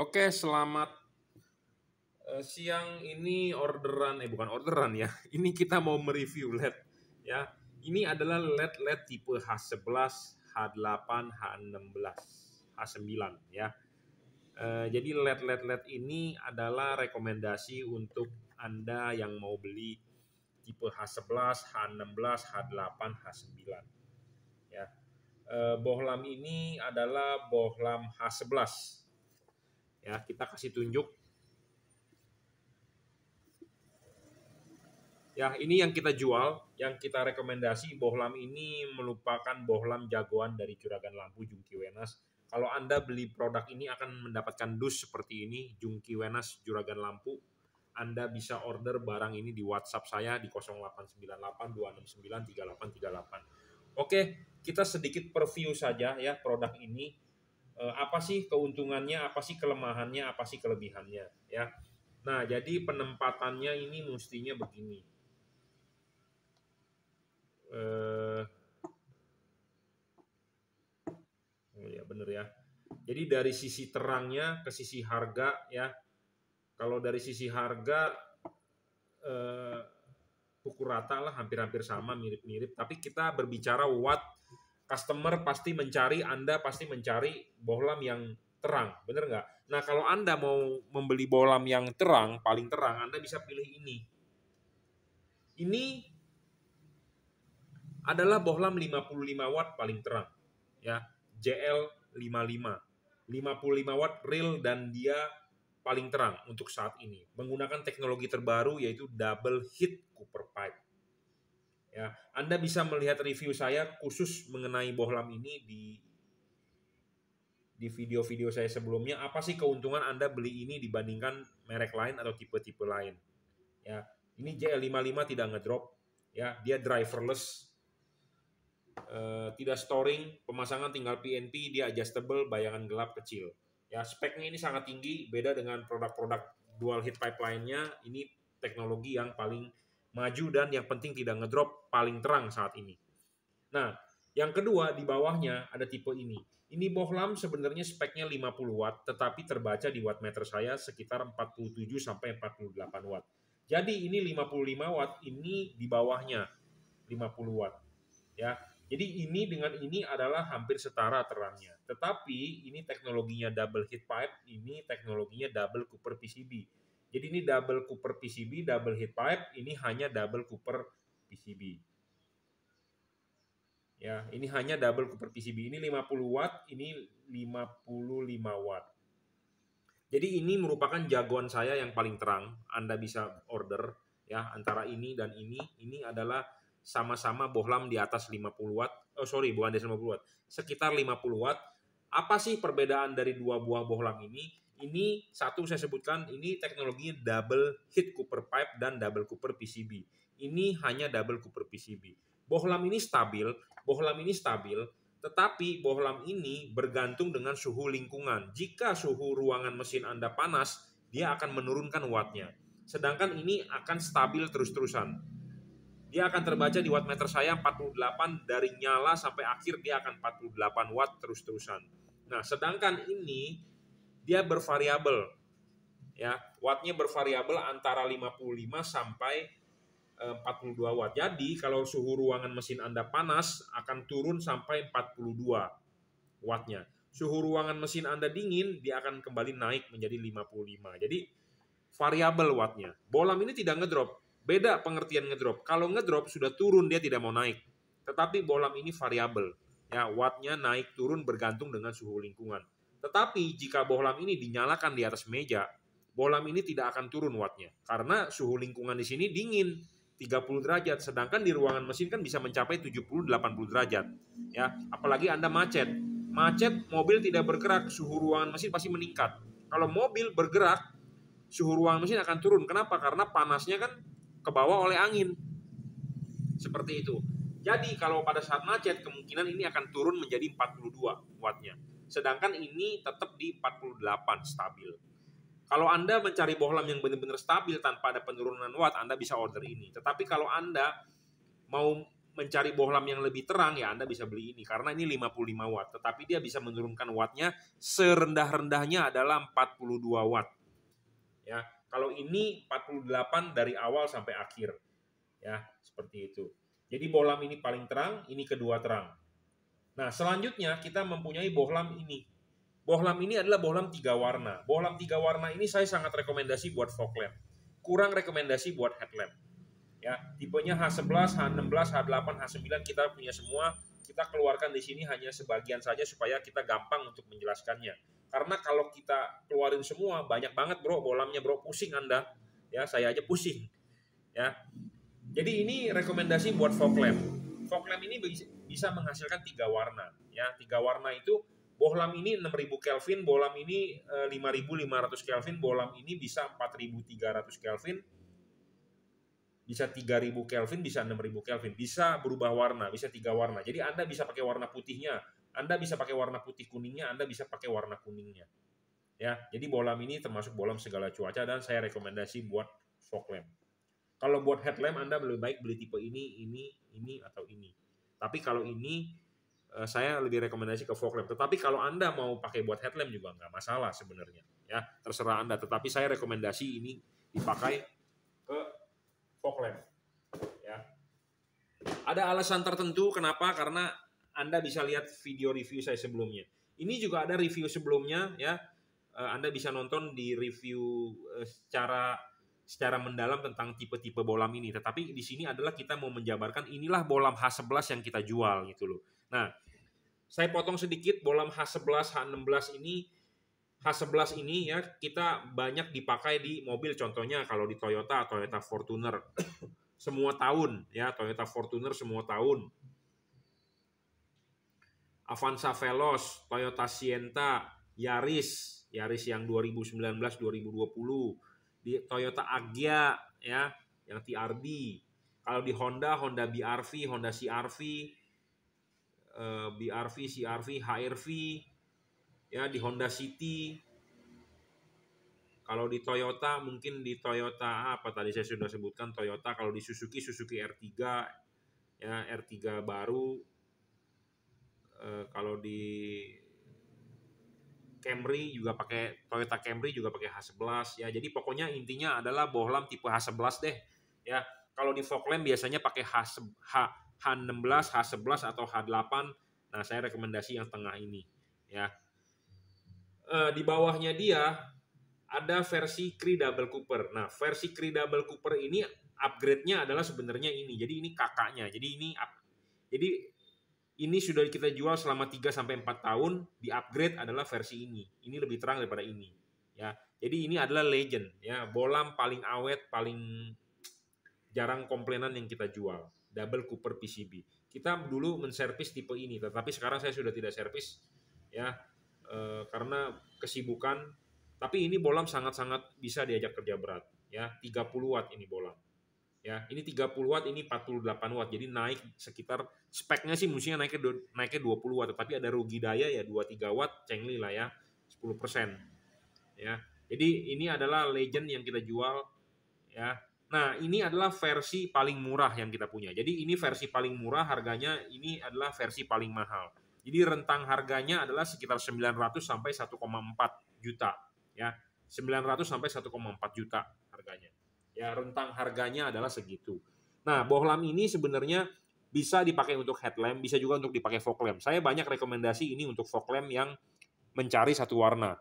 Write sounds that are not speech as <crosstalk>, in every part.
Oke, selamat uh, siang. Ini orderan, eh bukan orderan ya. <laughs> Ini kita mau mereview LED ya. Ini adalah LED LED tipe H11, H8, H16, H9 ya. Uh, jadi LED LED LED ini adalah rekomendasi untuk anda yang mau beli tipe H11, H16, H8, H9 ya. Uh, bohlam ini adalah bohlam H11 ya kita kasih tunjuk ya ini yang kita jual yang kita rekomendasi bohlam ini melupakan bohlam jagoan dari Juragan Lampu Jungki Wenas kalau Anda beli produk ini akan mendapatkan dus seperti ini, Jungki Wenas Juragan Lampu. Anda bisa order barang ini di WhatsApp saya di 0898 Oke, kita sedikit preview saja ya produk ini. Eh, apa sih keuntungannya, apa sih kelemahannya, apa sih kelebihannya, ya. Nah, jadi penempatannya ini mestinya begini. Eh, oh ya bener ya. Jadi dari sisi terangnya ke sisi harga ya. Kalau dari sisi harga eh, pukul rata lah hampir-hampir sama mirip-mirip. Tapi kita berbicara what customer pasti mencari, Anda pasti mencari bohlam yang terang, bener nggak? Nah kalau Anda mau membeli bohlam yang terang, paling terang, Anda bisa pilih ini. Ini adalah bohlam 55 watt paling terang, ya JL55. 55 watt real dan dia paling terang untuk saat ini menggunakan teknologi terbaru yaitu double heat copper pipe. Ya, Anda bisa melihat review saya khusus mengenai bohlam ini di di video-video saya sebelumnya apa sih keuntungan Anda beli ini dibandingkan merek lain atau tipe-tipe lain. Ya, ini JL55 tidak ngedrop, ya, dia driverless. Uh, tidak storing, pemasangan tinggal PNP, dia adjustable, bayangan gelap kecil. Ya, speknya ini sangat tinggi, beda dengan produk-produk dual heat pipe lainnya. Ini teknologi yang paling maju dan yang penting tidak ngedrop paling terang saat ini. Nah, yang kedua di bawahnya ada tipe ini. Ini bohlam sebenarnya speknya 50 watt, tetapi terbaca di wattmeter saya sekitar 47 sampai 48 watt. Jadi ini 55 watt, ini di bawahnya 50 watt. Ya. Jadi ini dengan ini adalah hampir setara terangnya. Tetapi ini teknologinya double heat pipe, ini teknologinya double Cooper PCB jadi ini double Cooper PCB, double heat pipe, ini hanya double Cooper PCB. Ya, ini hanya double Cooper PCB. Ini 50 watt, ini 55 watt. Jadi ini merupakan jagoan saya yang paling terang. Anda bisa order ya antara ini dan ini. Ini adalah sama-sama bohlam di atas 50 watt. Oh sorry, bukan di atas 50 watt. Sekitar 50 watt. Apa sih perbedaan dari dua buah bohlam ini? Ini satu saya sebutkan ini teknologinya double heat Cooper pipe dan double Cooper PCB. Ini hanya double Cooper PCB. Bohlam ini stabil, bohlam ini stabil, tetapi bohlam ini bergantung dengan suhu lingkungan. Jika suhu ruangan mesin Anda panas, dia akan menurunkan wattnya. Sedangkan ini akan stabil terus-terusan. Dia akan terbaca di wattmeter saya 48 dari nyala sampai akhir dia akan 48 watt terus-terusan. Nah, sedangkan ini dia bervariabel. Ya, wattnya bervariabel antara 55 sampai 42 eh, watt. Jadi kalau suhu ruangan mesin Anda panas akan turun sampai 42 wattnya. Suhu ruangan mesin Anda dingin, dia akan kembali naik menjadi 55. Jadi variabel wattnya. Bolam ini tidak ngedrop. Beda pengertian ngedrop. Kalau ngedrop sudah turun dia tidak mau naik. Tetapi bolam ini variabel. Ya, wattnya naik turun bergantung dengan suhu lingkungan. Tetapi jika bohlam ini dinyalakan di atas meja, bohlam ini tidak akan turun wattnya karena suhu lingkungan di sini dingin 30 derajat sedangkan di ruangan mesin kan bisa mencapai 70 80 derajat ya apalagi Anda macet macet mobil tidak bergerak suhu ruangan mesin pasti meningkat kalau mobil bergerak suhu ruangan mesin akan turun kenapa karena panasnya kan ke bawah oleh angin seperti itu jadi kalau pada saat macet kemungkinan ini akan turun menjadi 42 wattnya Sedangkan ini tetap di 48 stabil. Kalau Anda mencari bohlam yang benar-benar stabil tanpa ada penurunan watt, Anda bisa order ini. Tetapi kalau Anda mau mencari bohlam yang lebih terang, ya Anda bisa beli ini. Karena ini 55 watt, tetapi dia bisa menurunkan wattnya serendah-rendahnya adalah 42 watt. Ya, kalau ini 48 dari awal sampai akhir. Ya, seperti itu. Jadi bohlam ini paling terang, ini kedua terang. Nah, selanjutnya kita mempunyai bohlam ini. Bohlam ini adalah bohlam tiga warna. Bohlam tiga warna ini saya sangat rekomendasi buat fog lamp. Kurang rekomendasi buat headlamp. Ya, tipenya H11, H16, H8, H9 kita punya semua. Kita keluarkan di sini hanya sebagian saja supaya kita gampang untuk menjelaskannya. Karena kalau kita keluarin semua, banyak banget bro, bohlamnya bro, pusing Anda. Ya, saya aja pusing. Ya. Jadi ini rekomendasi buat fog lamp. Fog lamp ini bisa menghasilkan tiga warna ya tiga warna itu bohlam ini 6000 Kelvin bohlam ini 5500 eh, Kelvin bohlam ini bisa 4300 Kelvin bisa 3000 Kelvin bisa 6000 Kelvin bisa berubah warna bisa tiga warna jadi Anda bisa pakai warna putihnya Anda bisa pakai warna putih kuningnya Anda bisa pakai warna kuningnya ya jadi bohlam ini termasuk bohlam segala cuaca dan saya rekomendasi buat fog lamp kalau buat headlamp Anda lebih baik beli tipe ini, ini, ini, atau ini. Tapi kalau ini uh, saya lebih rekomendasi ke fog lamp. Tetapi kalau Anda mau pakai buat headlamp juga nggak masalah sebenarnya. Ya, terserah Anda. Tetapi saya rekomendasi ini dipakai ke fog lamp. Ya. Ada alasan tertentu kenapa? Karena Anda bisa lihat video review saya sebelumnya. Ini juga ada review sebelumnya ya. Eh, Anda bisa nonton di review eh, secara secara mendalam tentang tipe-tipe bolam ini. Tetapi di sini adalah kita mau menjabarkan inilah bolam H11 yang kita jual gitu loh. Nah, saya potong sedikit bolam H11, H16 ini H11 ini ya kita banyak dipakai di mobil contohnya kalau di Toyota, Toyota Fortuner <coughs> semua tahun ya, Toyota Fortuner semua tahun. Avanza Veloz, Toyota Sienta, Yaris, Yaris yang 2019 2020 di Toyota Agya ya yang TRD kalau di Honda Honda BRV Honda CRV eh, BRV CRV HRV ya di Honda City kalau di Toyota mungkin di Toyota apa tadi saya sudah sebutkan Toyota kalau di Suzuki Suzuki R3 ya R3 baru eh, kalau di Camry juga pakai Toyota Camry juga pakai H11 ya. Jadi pokoknya intinya adalah bohlam tipe H11 deh ya. Kalau di fog biasanya pakai H H16, H11 atau H8. Nah, saya rekomendasi yang tengah ini ya. E, di bawahnya dia ada versi Cree Double Cooper. Nah, versi Cree Double Cooper ini upgrade-nya adalah sebenarnya ini. Jadi ini kakaknya. Jadi ini up, jadi ini sudah kita jual selama 3 sampai 4 tahun, di-upgrade adalah versi ini. Ini lebih terang daripada ini. Ya. Jadi ini adalah legend ya, bolam paling awet, paling jarang komplainan yang kita jual. Double Cooper PCB. Kita dulu menservis tipe ini, tetapi sekarang saya sudah tidak servis ya e, karena kesibukan. Tapi ini bolam sangat-sangat bisa diajak kerja berat ya, 30 watt ini bolam ya ini 30 watt ini 48 watt jadi naik sekitar speknya sih mestinya naiknya naiknya 20 watt tapi ada rugi daya ya 2 3 watt cengli lah ya 10 persen ya jadi ini adalah legend yang kita jual ya nah ini adalah versi paling murah yang kita punya jadi ini versi paling murah harganya ini adalah versi paling mahal jadi rentang harganya adalah sekitar 900 sampai 1,4 juta ya 900 sampai 1,4 juta harganya Ya, rentang harganya adalah segitu. Nah, bohlam ini sebenarnya bisa dipakai untuk headlamp, bisa juga untuk dipakai fog lamp. Saya banyak rekomendasi ini untuk fog lamp yang mencari satu warna.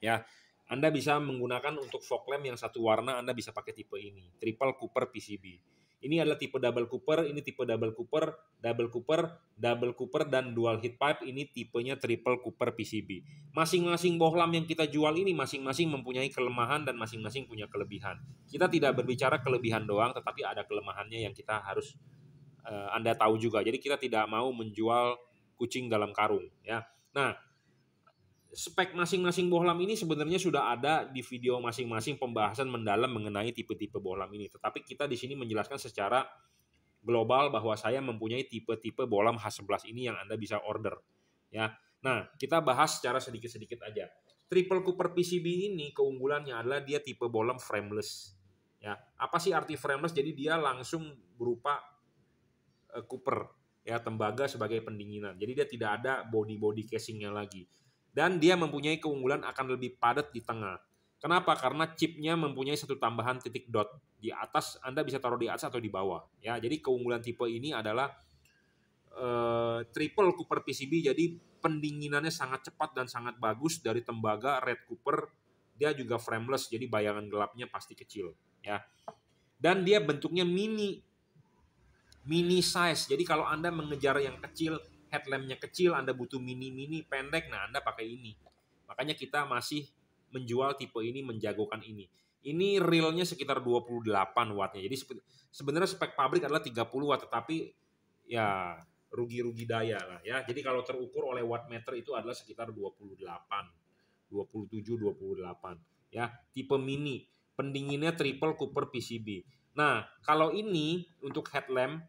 Ya, Anda bisa menggunakan untuk fog lamp yang satu warna, Anda bisa pakai tipe ini, triple Cooper PCB. Ini adalah tipe double Cooper, ini tipe double Cooper, double Cooper, double Cooper, dan dual heat pipe. Ini tipenya triple Cooper PCB. Masing-masing bohlam yang kita jual ini masing-masing mempunyai kelemahan dan masing-masing punya kelebihan. Kita tidak berbicara kelebihan doang, tetapi ada kelemahannya yang kita harus uh, Anda tahu juga. Jadi kita tidak mau menjual kucing dalam karung. ya. Nah, spek masing-masing bohlam ini sebenarnya sudah ada di video masing-masing pembahasan mendalam mengenai tipe-tipe bohlam ini. Tetapi kita di sini menjelaskan secara global bahwa saya mempunyai tipe-tipe bohlam H11 ini yang Anda bisa order. Ya. Nah, kita bahas secara sedikit-sedikit aja. Triple Cooper PCB ini keunggulannya adalah dia tipe bohlam frameless. Ya, apa sih arti frameless? Jadi dia langsung berupa uh, Cooper ya tembaga sebagai pendinginan. Jadi dia tidak ada body-body casingnya lagi dan dia mempunyai keunggulan akan lebih padat di tengah. Kenapa? Karena chipnya mempunyai satu tambahan titik dot di atas. Anda bisa taruh di atas atau di bawah. Ya, jadi keunggulan tipe ini adalah uh, triple Cooper PCB. Jadi pendinginannya sangat cepat dan sangat bagus dari tembaga Red Cooper. Dia juga frameless, jadi bayangan gelapnya pasti kecil. Ya, dan dia bentuknya mini, mini size. Jadi kalau anda mengejar yang kecil, headlampnya kecil, Anda butuh mini-mini pendek, nah Anda pakai ini. Makanya kita masih menjual tipe ini, menjagokan ini. Ini realnya sekitar 28 wattnya. Jadi sebenarnya spek pabrik adalah 30 watt, tetapi ya rugi-rugi daya lah ya. Jadi kalau terukur oleh watt meter itu adalah sekitar 28, 27, 28 ya. Tipe mini, pendinginnya triple Cooper PCB. Nah, kalau ini untuk headlamp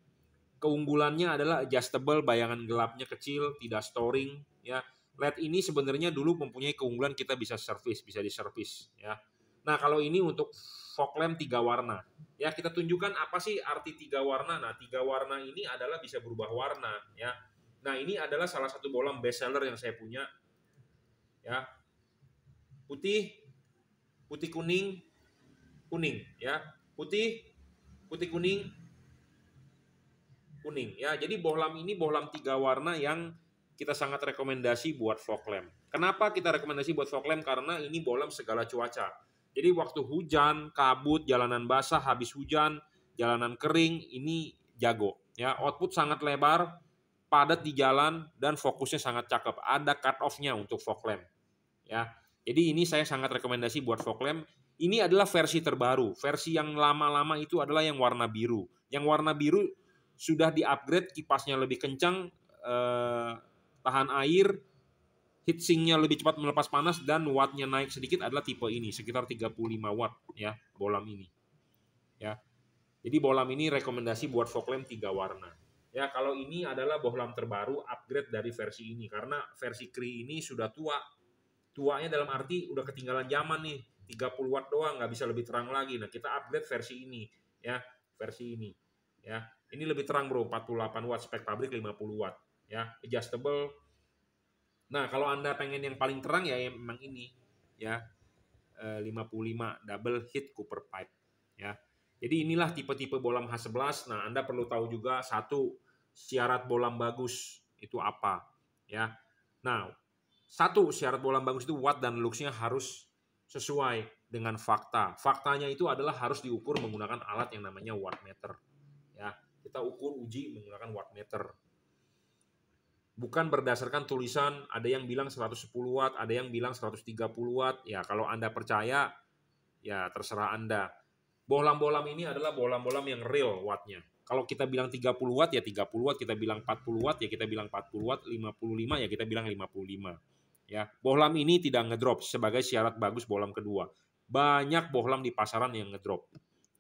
keunggulannya adalah adjustable, bayangan gelapnya kecil, tidak storing ya. LED ini sebenarnya dulu mempunyai keunggulan kita bisa service, bisa di service ya. Nah, kalau ini untuk fog lamp tiga warna. Ya, kita tunjukkan apa sih arti tiga warna. Nah, tiga warna ini adalah bisa berubah warna, ya. Nah, ini adalah salah satu bolam bestseller yang saya punya. Ya. Putih, putih kuning, kuning, ya. Putih, putih kuning, kuning ya. Jadi bohlam ini bohlam tiga warna yang kita sangat rekomendasi buat fog lamp. Kenapa kita rekomendasi buat fog lamp? Karena ini bohlam segala cuaca. Jadi waktu hujan, kabut, jalanan basah, habis hujan, jalanan kering, ini jago. Ya, output sangat lebar, padat di jalan, dan fokusnya sangat cakep. Ada cut off-nya untuk fog lamp. Ya, jadi ini saya sangat rekomendasi buat fog lamp. Ini adalah versi terbaru. Versi yang lama-lama itu adalah yang warna biru. Yang warna biru sudah diupgrade kipasnya lebih kencang, eh, tahan air, heatsinknya lebih cepat melepas panas dan wattnya naik sedikit adalah tipe ini sekitar 35 watt ya bolam ini ya jadi bolam ini rekomendasi buat fog lamp tiga warna ya kalau ini adalah bohlam terbaru upgrade dari versi ini karena versi kri ini sudah tua tuanya dalam arti udah ketinggalan zaman nih 30 watt doang nggak bisa lebih terang lagi nah kita upgrade versi ini ya versi ini ya ini lebih terang bro, 48 watt, spek pabrik 50 watt. Ya, adjustable. Nah, kalau Anda pengen yang paling terang ya memang ini. Ya, 55 eh, double heat Cooper pipe. Ya, jadi inilah tipe-tipe bolam H11. Nah, Anda perlu tahu juga satu syarat bolam bagus itu apa. Ya, nah satu syarat bolam bagus itu watt dan luxnya harus sesuai dengan fakta. Faktanya itu adalah harus diukur menggunakan alat yang namanya wattmeter kita ukur uji menggunakan wattmeter. Bukan berdasarkan tulisan, ada yang bilang 110 watt, ada yang bilang 130 watt. Ya, kalau Anda percaya, ya terserah Anda. Bohlam-bohlam ini adalah bohlam-bohlam yang real wattnya. Kalau kita bilang 30 watt, ya 30 watt. Kita bilang 40 watt, ya kita bilang 40 watt. 55, ya kita bilang 55. Ya, bohlam ini tidak ngedrop sebagai syarat bagus bohlam kedua. Banyak bohlam di pasaran yang ngedrop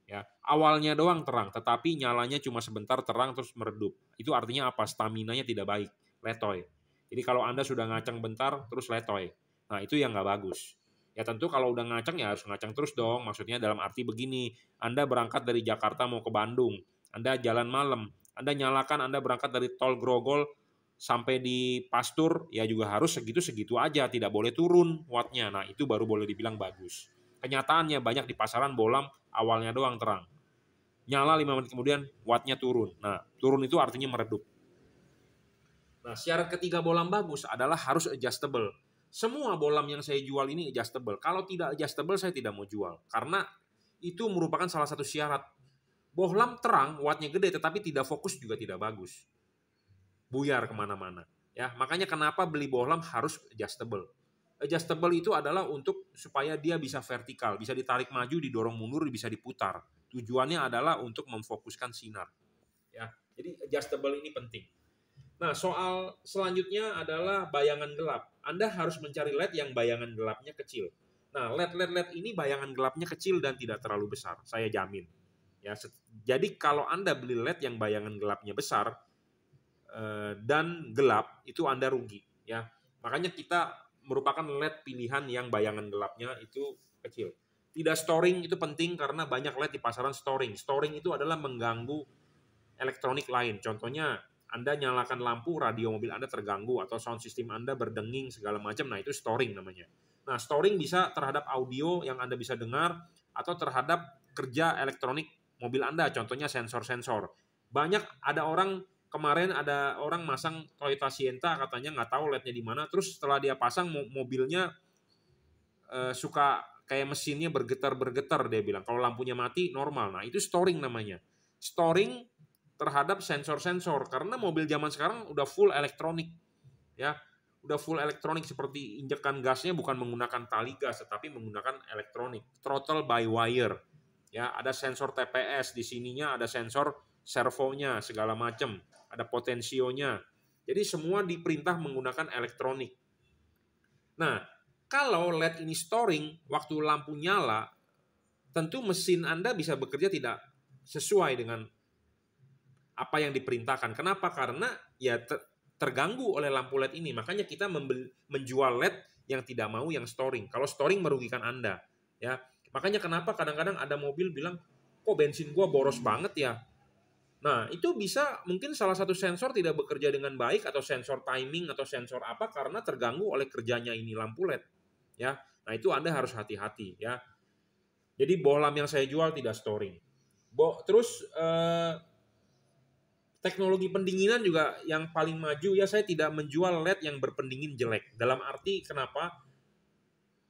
ya awalnya doang terang tetapi nyalanya cuma sebentar terang terus meredup itu artinya apa Stamina nya tidak baik letoy jadi kalau anda sudah ngacang bentar terus letoy nah itu yang nggak bagus ya tentu kalau udah ngacang ya harus ngacang terus dong maksudnya dalam arti begini anda berangkat dari Jakarta mau ke Bandung anda jalan malam anda nyalakan anda berangkat dari tol Grogol sampai di pastur ya juga harus segitu segitu aja tidak boleh turun wattnya nah itu baru boleh dibilang bagus Kenyataannya banyak di pasaran bolam awalnya doang terang. Nyala lima menit kemudian wattnya turun. Nah, turun itu artinya meredup. Nah, syarat ketiga bolam bagus adalah harus adjustable. Semua bolam yang saya jual ini adjustable. Kalau tidak adjustable saya tidak mau jual karena itu merupakan salah satu syarat. Bohlam terang, wattnya gede tetapi tidak fokus juga tidak bagus. Buyar kemana-mana. Ya, makanya kenapa beli bohlam harus adjustable adjustable itu adalah untuk supaya dia bisa vertikal, bisa ditarik maju, didorong mundur, bisa diputar. Tujuannya adalah untuk memfokuskan sinar. Ya, jadi adjustable ini penting. Nah, soal selanjutnya adalah bayangan gelap. Anda harus mencari LED yang bayangan gelapnya kecil. Nah, LED-LED LED ini bayangan gelapnya kecil dan tidak terlalu besar, saya jamin. Ya, jadi kalau Anda beli LED yang bayangan gelapnya besar uh, dan gelap, itu Anda rugi, ya. Makanya kita merupakan LED pilihan yang bayangan gelapnya itu kecil. Tidak storing itu penting karena banyak LED di pasaran storing. Storing itu adalah mengganggu elektronik lain. Contohnya Anda nyalakan lampu, radio mobil Anda terganggu atau sound system Anda berdenging segala macam. Nah, itu storing namanya. Nah, storing bisa terhadap audio yang Anda bisa dengar atau terhadap kerja elektronik mobil Anda, contohnya sensor-sensor. Banyak ada orang kemarin ada orang masang Toyota Sienta katanya nggak tahu led di mana. Terus setelah dia pasang mobilnya eh, suka kayak mesinnya bergetar-bergetar dia bilang. Kalau lampunya mati normal. Nah, itu storing namanya. Storing terhadap sensor-sensor karena mobil zaman sekarang udah full elektronik. Ya, udah full elektronik seperti injekan gasnya bukan menggunakan tali gas tetapi menggunakan elektronik. Throttle by wire. Ya, ada sensor TPS di sininya, ada sensor servonya segala macam, ada potensionya. Jadi semua diperintah menggunakan elektronik. Nah, kalau LED ini storing waktu lampu nyala, tentu mesin Anda bisa bekerja tidak sesuai dengan apa yang diperintahkan. Kenapa? Karena ya terganggu oleh lampu LED ini. Makanya kita menjual LED yang tidak mau yang storing. Kalau storing merugikan Anda, ya. Makanya kenapa kadang-kadang ada mobil bilang, "Kok bensin gua boros banget ya?" Nah, itu bisa mungkin salah satu sensor tidak bekerja dengan baik atau sensor timing atau sensor apa karena terganggu oleh kerjanya ini lampu LED. Ya. Nah, itu Anda harus hati-hati ya. Jadi bohlam yang saya jual tidak storing. Bo terus eh, teknologi pendinginan juga yang paling maju ya saya tidak menjual LED yang berpendingin jelek. Dalam arti kenapa?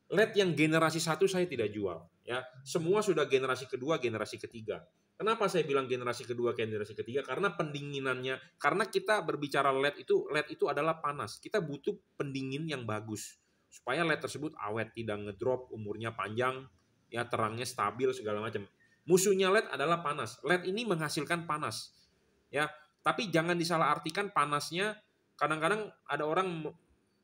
LED yang generasi satu saya tidak jual ya. Semua sudah generasi kedua, generasi ketiga Kenapa saya bilang generasi kedua ke generasi ketiga? Karena pendinginannya, karena kita berbicara LED itu, LED itu adalah panas. Kita butuh pendingin yang bagus supaya LED tersebut awet, tidak ngedrop, umurnya panjang, ya terangnya stabil segala macam. Musuhnya LED adalah panas. LED ini menghasilkan panas, ya. Tapi jangan disalahartikan panasnya. Kadang-kadang ada orang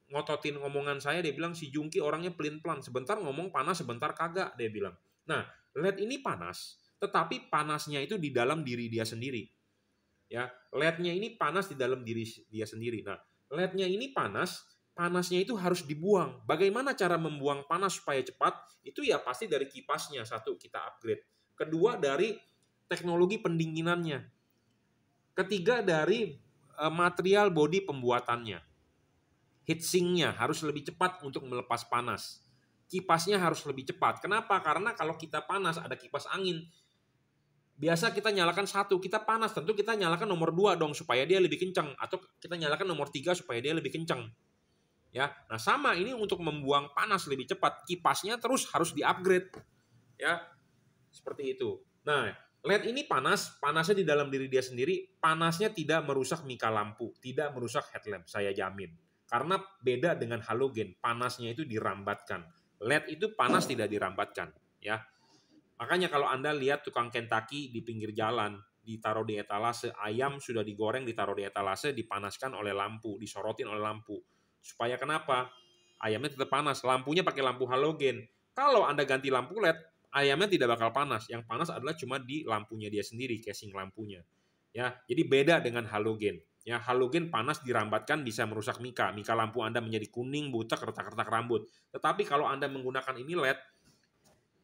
ngototin omongan saya, dia bilang si Jungki orangnya pelin pelan. Sebentar ngomong panas, sebentar kagak, dia bilang. Nah, LED ini panas, tetapi panasnya itu di dalam diri dia sendiri. Ya, led ini panas di dalam diri dia sendiri. Nah, led ini panas, panasnya itu harus dibuang. Bagaimana cara membuang panas supaya cepat? Itu ya pasti dari kipasnya satu kita upgrade. Kedua dari teknologi pendinginannya. Ketiga dari eh, material body pembuatannya. Heatsinknya harus lebih cepat untuk melepas panas kipasnya harus lebih cepat. Kenapa? Karena kalau kita panas ada kipas angin, biasa kita nyalakan satu kita panas tentu kita nyalakan nomor dua dong supaya dia lebih kencang atau kita nyalakan nomor tiga supaya dia lebih kencang ya nah sama ini untuk membuang panas lebih cepat kipasnya terus harus diupgrade ya seperti itu nah LED ini panas, panasnya di dalam diri dia sendiri, panasnya tidak merusak mika lampu, tidak merusak headlamp, saya jamin. Karena beda dengan halogen, panasnya itu dirambatkan. LED itu panas tidak dirambatkan, ya. Makanya kalau Anda lihat tukang Kentucky di pinggir jalan, ditaruh di etalase, ayam sudah digoreng ditaruh di etalase, dipanaskan oleh lampu, disorotin oleh lampu. Supaya kenapa? Ayamnya tetap panas, lampunya pakai lampu halogen. Kalau Anda ganti lampu LED, ayamnya tidak bakal panas. Yang panas adalah cuma di lampunya dia sendiri, casing lampunya. Ya, jadi beda dengan halogen. Ya, halogen panas dirambatkan bisa merusak mika. Mika lampu Anda menjadi kuning, butek, retak-retak rambut. Tetapi kalau Anda menggunakan ini LED,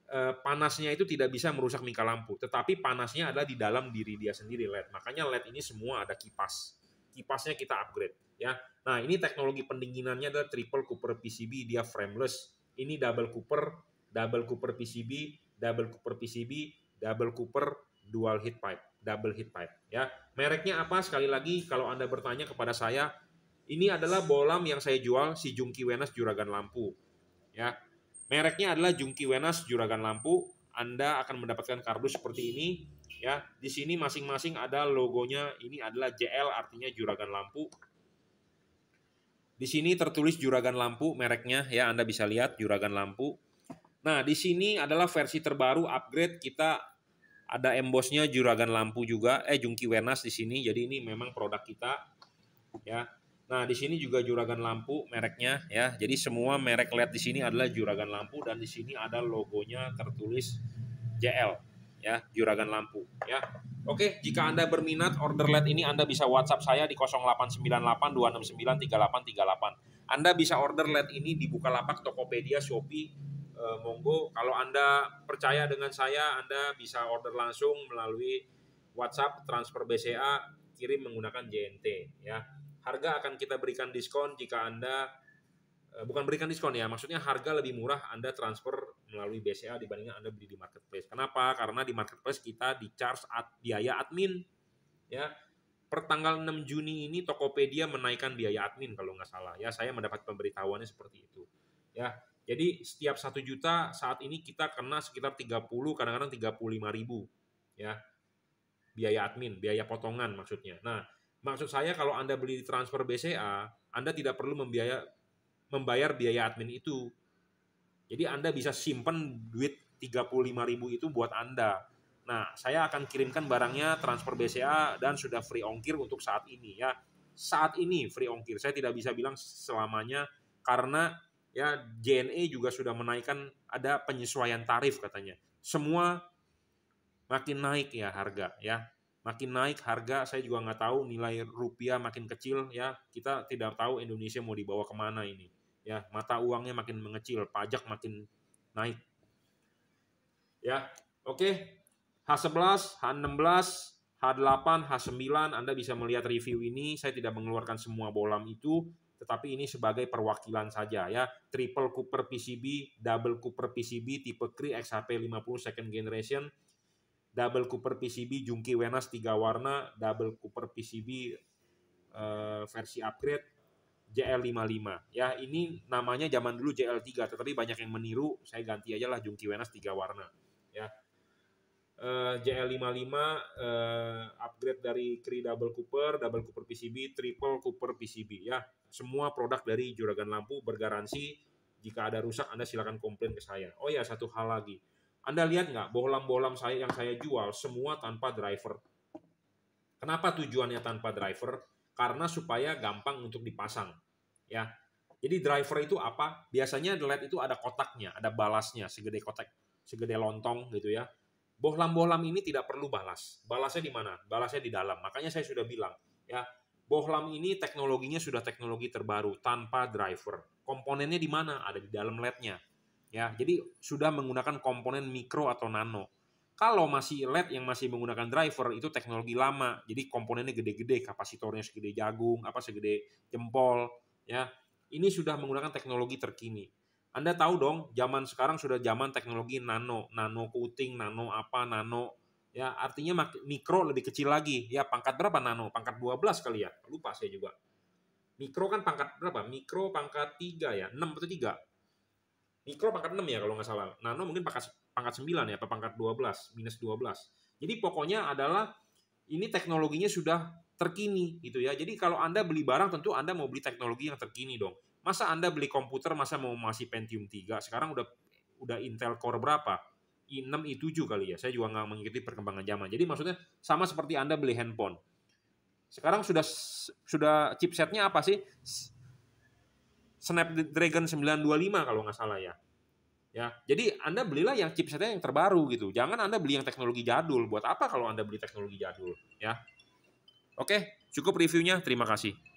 Eh, panasnya itu tidak bisa merusak mika lampu, tetapi panasnya ada di dalam diri dia sendiri LED. Makanya LED ini semua ada kipas. Kipasnya kita upgrade ya. Nah, ini teknologi pendinginannya adalah triple Cooper PCB, dia frameless. Ini double Cooper, double Cooper PCB, double Cooper PCB, double Cooper dual heat pipe, double heat pipe ya. Mereknya apa? Sekali lagi kalau Anda bertanya kepada saya, ini adalah bolam yang saya jual si Jungki Wenas Juragan Lampu. Ya, Mereknya adalah Jungki Wenas Juragan Lampu. Anda akan mendapatkan kardus seperti ini ya. Di sini masing-masing ada logonya. Ini adalah JL artinya Juragan Lampu. Di sini tertulis Juragan Lampu mereknya ya Anda bisa lihat Juragan Lampu. Nah, di sini adalah versi terbaru upgrade kita ada embossnya Juragan Lampu juga eh Jungki Wenas di sini. Jadi ini memang produk kita ya. Nah, di sini juga juragan lampu mereknya ya. Jadi semua merek LED di sini adalah juragan lampu dan di sini ada logonya tertulis JL ya, juragan lampu ya. Oke, jika Anda berminat order LED ini Anda bisa WhatsApp saya di 089826938338. Anda bisa order LED ini di Bukalapak, Tokopedia, Shopee, eh, monggo kalau Anda percaya dengan saya Anda bisa order langsung melalui WhatsApp transfer BCA kirim menggunakan JNT ya harga akan kita berikan diskon jika Anda eh, bukan berikan diskon ya, maksudnya harga lebih murah Anda transfer melalui BCA dibandingkan Anda beli di marketplace. Kenapa? Karena di marketplace kita di charge ad, biaya admin. Ya. Per tanggal 6 Juni ini Tokopedia menaikkan biaya admin kalau nggak salah. Ya, saya mendapat pemberitahuannya seperti itu. Ya. Jadi setiap satu juta saat ini kita kena sekitar 30, kadang-kadang 35 ribu. Ya. Biaya admin, biaya potongan maksudnya. Nah, Maksud saya kalau Anda beli di transfer BCA, Anda tidak perlu membiaya membayar biaya admin itu. Jadi Anda bisa simpen duit 35.000 itu buat Anda. Nah, saya akan kirimkan barangnya transfer BCA dan sudah free ongkir untuk saat ini ya. Saat ini free ongkir. Saya tidak bisa bilang selamanya karena ya JNE juga sudah menaikkan ada penyesuaian tarif katanya. Semua makin naik ya harga ya makin naik harga saya juga nggak tahu nilai rupiah makin kecil ya kita tidak tahu Indonesia mau dibawa kemana ini ya mata uangnya makin mengecil pajak makin naik ya oke H11 H16 H8 H9 Anda bisa melihat review ini saya tidak mengeluarkan semua bolam itu tetapi ini sebagai perwakilan saja ya triple Cooper PCB double Cooper PCB tipe Cree XHP50 second generation double Cooper PCB Jungki Wenas tiga warna, double Cooper PCB uh, eh, versi upgrade JL55. Ya, ini namanya zaman dulu JL3, tetapi banyak yang meniru, saya ganti aja lah Jungki Wenas tiga warna. Ya. Uh, JL55 uh, upgrade dari Cree Double Cooper, Double Cooper PCB, Triple Cooper PCB ya. Semua produk dari Juragan Lampu bergaransi jika ada rusak Anda silakan komplain ke saya. Oh ya, satu hal lagi anda lihat nggak bohlam-bohlam saya yang saya jual semua tanpa driver. Kenapa tujuannya tanpa driver? Karena supaya gampang untuk dipasang. Ya. Jadi driver itu apa? Biasanya LED itu ada kotaknya, ada balasnya segede kotak, segede lontong gitu ya. Bohlam-bohlam ini tidak perlu balas. Balasnya di mana? Balasnya di dalam. Makanya saya sudah bilang, ya, bohlam ini teknologinya sudah teknologi terbaru tanpa driver. Komponennya di mana? Ada di dalam LED-nya Ya, jadi sudah menggunakan komponen mikro atau nano. Kalau masih LED yang masih menggunakan driver itu teknologi lama. Jadi komponennya gede-gede, kapasitornya segede jagung, apa segede jempol, ya. Ini sudah menggunakan teknologi terkini. Anda tahu dong, zaman sekarang sudah zaman teknologi nano, nano coating, nano apa, nano ya artinya mikro lebih kecil lagi ya pangkat berapa nano pangkat 12 kali ya lupa saya juga mikro kan pangkat berapa mikro pangkat 3 ya 6 atau 3 mikro pangkat 6 ya kalau nggak salah. Nano mungkin pangkat pangkat 9 ya atau pangkat 12, minus 12. Jadi pokoknya adalah ini teknologinya sudah terkini gitu ya. Jadi kalau Anda beli barang tentu Anda mau beli teknologi yang terkini dong. Masa Anda beli komputer masa mau masih Pentium 3, sekarang udah udah Intel Core berapa? i6 i7 kali ya. Saya juga nggak mengikuti perkembangan zaman. Jadi maksudnya sama seperti Anda beli handphone. Sekarang sudah sudah chipsetnya apa sih? Snapdragon 925 kalau nggak salah ya. Ya, jadi Anda belilah yang chipsetnya yang terbaru gitu. Jangan Anda beli yang teknologi jadul. Buat apa kalau Anda beli teknologi jadul, ya? Oke, cukup reviewnya. Terima kasih.